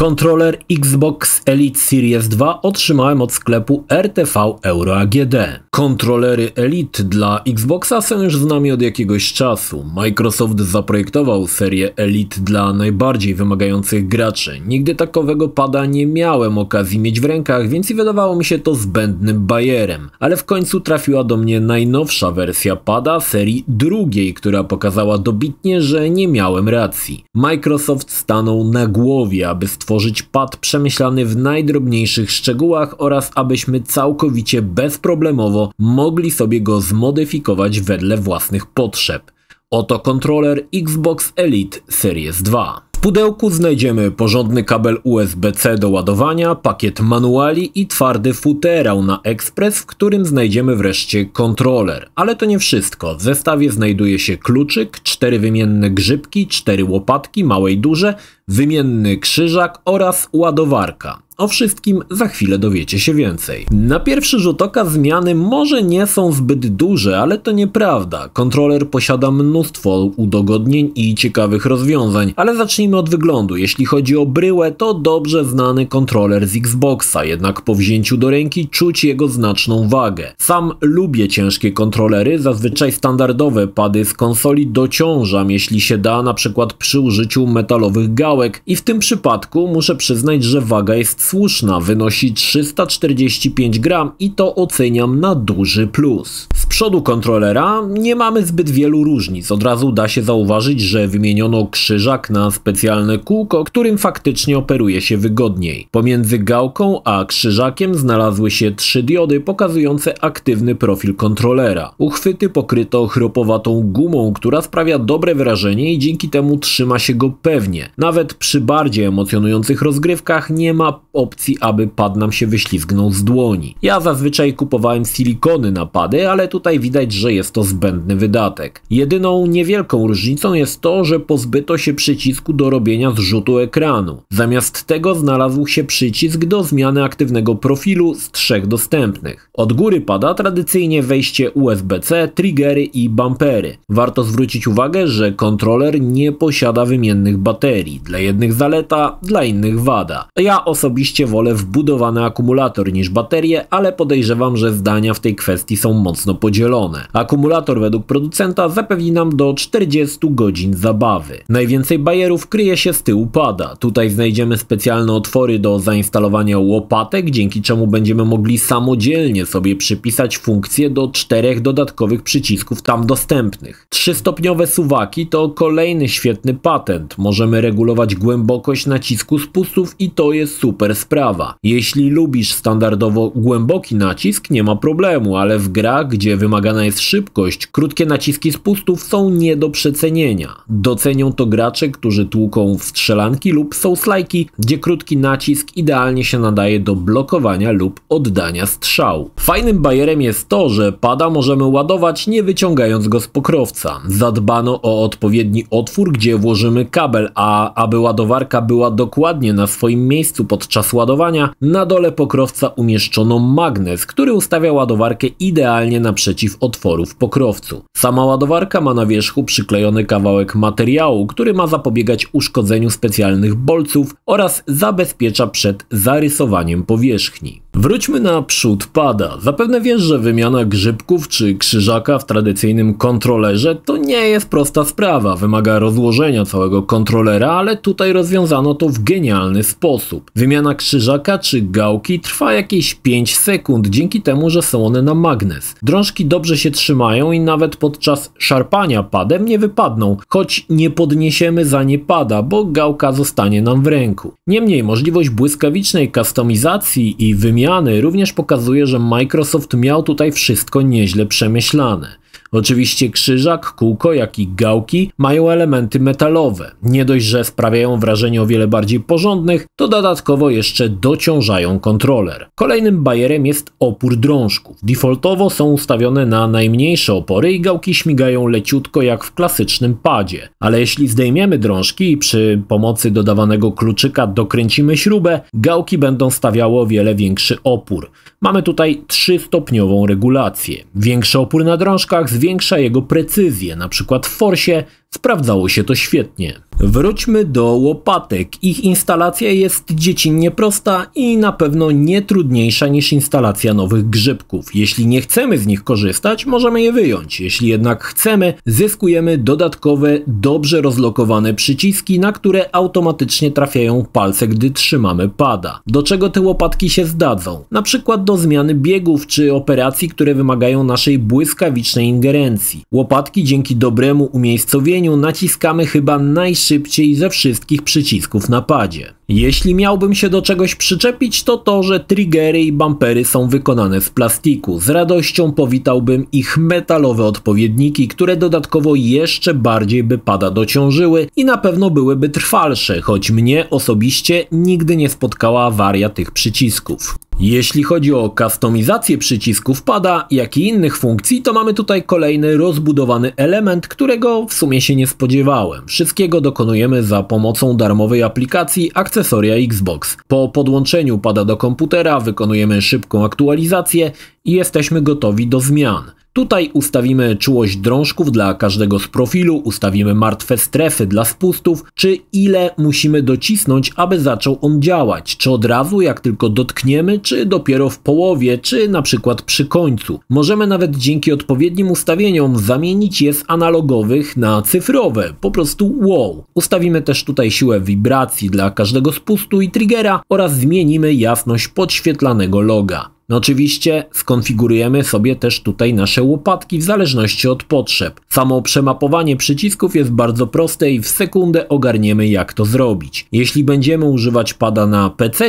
Kontroler Xbox Elite Series 2 otrzymałem od sklepu RTV Euro AGD. Kontrolery Elite dla Xboxa są już z nami od jakiegoś czasu. Microsoft zaprojektował serię Elite dla najbardziej wymagających graczy. Nigdy takowego pada nie miałem okazji mieć w rękach, więc i wydawało mi się to zbędnym bajerem. Ale w końcu trafiła do mnie najnowsza wersja pada serii drugiej, która pokazała dobitnie, że nie miałem racji. Microsoft stanął na głowie, aby stworzyć stworzyć pad przemyślany w najdrobniejszych szczegółach oraz abyśmy całkowicie bezproblemowo mogli sobie go zmodyfikować wedle własnych potrzeb. Oto kontroler Xbox Elite Series 2. W pudełku znajdziemy porządny kabel USB-C do ładowania, pakiet manuali i twardy futerał na ekspres, w którym znajdziemy wreszcie kontroler. Ale to nie wszystko. W zestawie znajduje się kluczyk, cztery wymienne grzybki, cztery łopatki, małe i duże, wymienny krzyżak oraz ładowarka. O wszystkim za chwilę dowiecie się więcej. Na pierwszy rzut oka zmiany może nie są zbyt duże, ale to nieprawda. Kontroler posiada mnóstwo udogodnień i ciekawych rozwiązań, ale zacznijmy od wyglądu. Jeśli chodzi o bryłę, to dobrze znany kontroler z Xboxa, jednak po wzięciu do ręki czuć jego znaczną wagę. Sam lubię ciężkie kontrolery, zazwyczaj standardowe pady z konsoli dociążam, jeśli się da, na przykład przy użyciu metalowych gałek i w tym przypadku muszę przyznać, że waga jest słuszna, wynosi 345 gram i to oceniam na duży plus przodu kontrolera nie mamy zbyt wielu różnic. Od razu da się zauważyć, że wymieniono krzyżak na specjalne kółko, którym faktycznie operuje się wygodniej. Pomiędzy gałką a krzyżakiem znalazły się trzy diody pokazujące aktywny profil kontrolera. Uchwyty pokryto chropowatą gumą, która sprawia dobre wrażenie i dzięki temu trzyma się go pewnie. Nawet przy bardziej emocjonujących rozgrywkach nie ma opcji, aby pad nam się wyślizgnął z dłoni. Ja zazwyczaj kupowałem silikony na pady, ale tutaj tutaj widać, że jest to zbędny wydatek. Jedyną niewielką różnicą jest to, że pozbyto się przycisku do robienia zrzutu ekranu. Zamiast tego znalazł się przycisk do zmiany aktywnego profilu z trzech dostępnych. Od góry pada tradycyjnie wejście USB-C, triggery i bumpery. Warto zwrócić uwagę, że kontroler nie posiada wymiennych baterii. Dla jednych zaleta, dla innych wada. Ja osobiście wolę wbudowany akumulator niż baterie, ale podejrzewam, że zdania w tej kwestii są mocno podzielone podzielone. Akumulator według producenta zapewni nam do 40 godzin zabawy. Najwięcej bajerów kryje się z tyłu pada. Tutaj znajdziemy specjalne otwory do zainstalowania łopatek, dzięki czemu będziemy mogli samodzielnie sobie przypisać funkcje do czterech dodatkowych przycisków tam dostępnych. Trzystopniowe suwaki to kolejny świetny patent. Możemy regulować głębokość nacisku spustów i to jest super sprawa. Jeśli lubisz standardowo głęboki nacisk, nie ma problemu, ale w grach, gdzie wymagana jest szybkość, krótkie naciski spustów są nie do przecenienia. Docenią to gracze, którzy tłuką w strzelanki lub soulslajki, gdzie krótki nacisk idealnie się nadaje do blokowania lub oddania strzału. Fajnym bajerem jest to, że pada możemy ładować nie wyciągając go z pokrowca. Zadbano o odpowiedni otwór, gdzie włożymy kabel, a aby ładowarka była dokładnie na swoim miejscu podczas ładowania, na dole pokrowca umieszczono magnes, który ustawia ładowarkę idealnie na przeciwko przeciwotworów w pokrowcu. Sama ładowarka ma na wierzchu przyklejony kawałek materiału, który ma zapobiegać uszkodzeniu specjalnych bolców oraz zabezpiecza przed zarysowaniem powierzchni. Wróćmy na przód pada. Zapewne wiesz, że wymiana grzybków czy krzyżaka w tradycyjnym kontrolerze to nie jest prosta sprawa. Wymaga rozłożenia całego kontrolera, ale tutaj rozwiązano to w genialny sposób. Wymiana krzyżaka czy gałki trwa jakieś 5 sekund, dzięki temu, że są one na magnes. Drążki dobrze się trzymają i nawet podczas szarpania padem nie wypadną, choć nie podniesiemy za nie pada, bo gałka zostanie nam w ręku. Niemniej możliwość błyskawicznej kustomizacji i wymiany zmiany również pokazuje, że Microsoft miał tutaj wszystko nieźle przemyślane. Oczywiście krzyżak, kółko, jak i gałki mają elementy metalowe. Nie dość, że wprawiają wrażenie o wiele bardziej porządnych, to dodatkowo jeszcze dociążają kontroler. Kolejnym bajerem jest opór drążków. Defaultowo są ustawione na najmniejsze opory i gałki śmigają leciutko jak w klasycznym padzie. Ale jeśli zdejmiemy drążki i przy pomocy dodawanego kluczyka dokręcimy śrubę, gałki będą stawiały o wiele większy opór. Mamy tutaj trzystopniową regulację. Większy opór na drążkach zwiększa jego precyzję, na przykład w forsie Sprawdzało się to świetnie. Wróćmy do łopatek. Ich instalacja jest dziecinnie prosta i na pewno nie trudniejsza niż instalacja nowych grzybków. Jeśli nie chcemy z nich korzystać, możemy je wyjąć. Jeśli jednak chcemy, zyskujemy dodatkowe, dobrze rozlokowane przyciski, na które automatycznie trafiają palce, gdy trzymamy pada. Do czego te łopatki się zdadzą? Na przykład do zmiany biegów czy operacji, które wymagają naszej błyskawicznej ingerencji. Łopatki dzięki dobremu umiejscowieniu naciskamy chyba najszybciej ze wszystkich przycisków na padzie. Jeśli miałbym się do czegoś przyczepić, to to, że triggery i bumpery są wykonane z plastiku. Z radością powitałbym ich metalowe odpowiedniki, które dodatkowo jeszcze bardziej by pada dociążyły i na pewno byłyby trwalsze, choć mnie osobiście nigdy nie spotkała awaria tych przycisków. Jeśli chodzi o kustomizację przycisków pada, jak i innych funkcji, to mamy tutaj kolejny rozbudowany element, którego w sumie się nie spodziewałem. Wszystkiego dokonujemy za pomocą darmowej aplikacji akcesyjnej akcesoria Xbox. Po podłączeniu pada do komputera, wykonujemy szybką aktualizację i jesteśmy gotowi do zmian. Tutaj ustawimy czułość drążków dla każdego z profilu, ustawimy martwe strefy dla spustów, czy ile musimy docisnąć, aby zaczął on działać, czy od razu jak tylko dotkniemy, czy dopiero w połowie, czy na przykład przy końcu. Możemy nawet dzięki odpowiednim ustawieniom zamienić je z analogowych na cyfrowe, po prostu wow. Ustawimy też tutaj siłę wibracji dla każdego spustu i triggera oraz zmienimy jasność podświetlanego loga. No oczywiście skonfigurujemy sobie też tutaj nasze łopatki w zależności od potrzeb. Samo przemapowanie przycisków jest bardzo proste i w sekundę ogarniemy jak to zrobić. Jeśli będziemy używać pada na PC,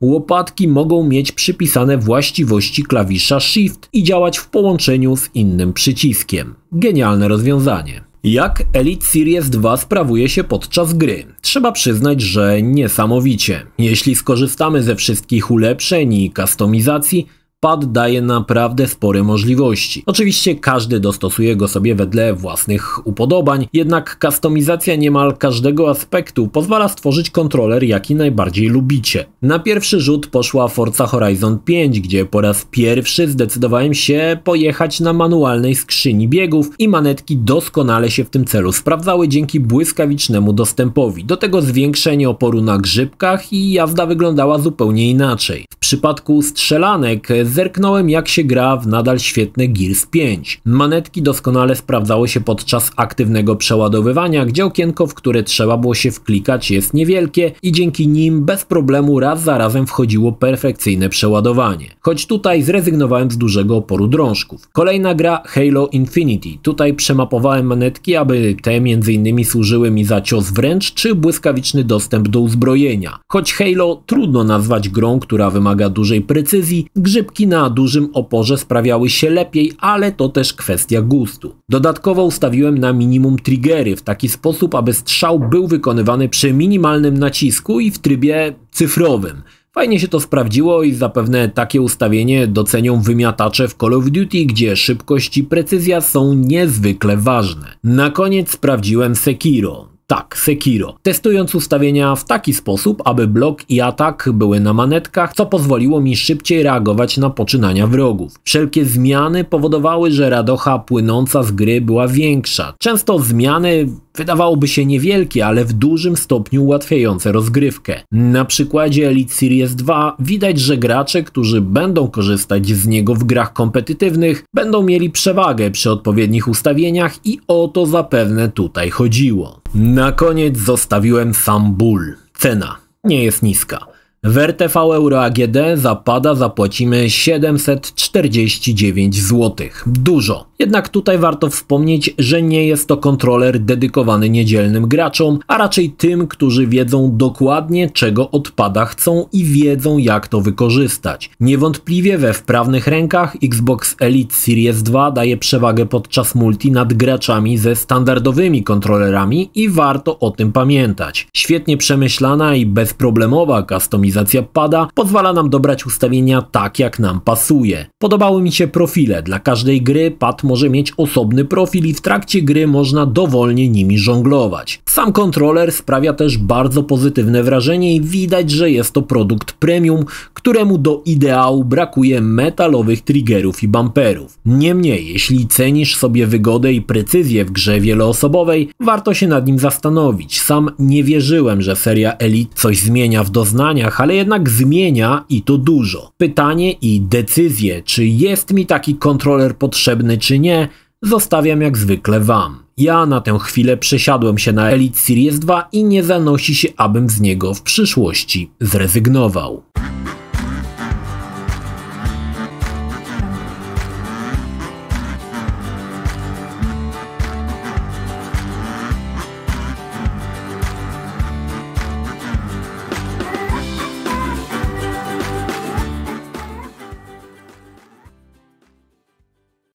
łopatki mogą mieć przypisane właściwości klawisza Shift i działać w połączeniu z innym przyciskiem. Genialne rozwiązanie. Jak Elite Series 2 sprawuje się podczas gry? Trzeba przyznać, że niesamowicie. Jeśli skorzystamy ze wszystkich ulepszeń i kustomizacji, Pad daje naprawdę spore możliwości. Oczywiście każdy dostosuje go sobie wedle własnych upodobań, jednak customizacja niemal każdego aspektu pozwala stworzyć kontroler, jaki najbardziej lubicie. Na pierwszy rzut poszła Forza Horizon 5, gdzie po raz pierwszy zdecydowałem się pojechać na manualnej skrzyni biegów i manetki doskonale się w tym celu sprawdzały dzięki błyskawicznemu dostępowi. Do tego zwiększenie oporu na grzybkach i jazda wyglądała zupełnie inaczej. W przypadku strzelanek zerknąłem jak się gra w nadal świetne Gears 5. Manetki doskonale sprawdzały się podczas aktywnego przeładowywania, gdzie okienko, w które trzeba było się wklikać jest niewielkie i dzięki nim bez problemu raz za razem wchodziło perfekcyjne przeładowanie. Choć tutaj zrezygnowałem z dużego oporu drążków. Kolejna gra Halo Infinity. Tutaj przemapowałem manetki, aby te m.in. służyły mi za cios wręcz czy błyskawiczny dostęp do uzbrojenia. Choć Halo trudno nazwać grą, która wymaga dużej precyzji, grzybki na dużym oporze sprawiały się lepiej, ale to też kwestia gustu. Dodatkowo ustawiłem na minimum triggery w taki sposób, aby strzał był wykonywany przy minimalnym nacisku i w trybie cyfrowym. Fajnie się to sprawdziło i zapewne takie ustawienie docenią wymiatacze w Call of Duty, gdzie szybkość i precyzja są niezwykle ważne. Na koniec sprawdziłem Sekiro. Tak, Sekiro. Testując ustawienia w taki sposób, aby blok i atak były na manetkach, co pozwoliło mi szybciej reagować na poczynania wrogów. Wszelkie zmiany powodowały, że radocha płynąca z gry była większa. Często zmiany Wydawałoby się niewielkie, ale w dużym stopniu ułatwiające rozgrywkę. Na przykładzie Elite Series 2 widać, że gracze, którzy będą korzystać z niego w grach kompetytywnych, będą mieli przewagę przy odpowiednich ustawieniach i o to zapewne tutaj chodziło. Na koniec zostawiłem sam ból. Cena nie jest niska. W RTV Euro AGD zapada zapłacimy 749 zł. Dużo. Jednak tutaj warto wspomnieć, że nie jest to kontroler dedykowany niedzielnym graczom, a raczej tym, którzy wiedzą dokładnie czego odpada chcą i wiedzą jak to wykorzystać. Niewątpliwie we wprawnych rękach Xbox Elite Series 2 daje przewagę podczas multi nad graczami ze standardowymi kontrolerami i warto o tym pamiętać. Świetnie przemyślana i bezproblemowa kustomizacja pada pozwala nam dobrać ustawienia tak jak nam pasuje. Podobały mi się profile, dla każdej gry pad może mieć osobny profil i w trakcie gry można dowolnie nimi żonglować. Sam kontroler sprawia też bardzo pozytywne wrażenie i widać, że jest to produkt premium, któremu do ideału brakuje metalowych triggerów i bumperów. Niemniej, jeśli cenisz sobie wygodę i precyzję w grze wieloosobowej, warto się nad nim zastanowić. Sam nie wierzyłem, że seria Elite coś zmienia w doznaniach, ale jednak zmienia i to dużo. Pytanie i decyzje, czy jest mi taki kontroler potrzebny, czy nie, zostawiam jak zwykle Wam. Ja na tę chwilę przesiadłem się na Elite Series 2 i nie zanosi się, abym z niego w przyszłości zrezygnował.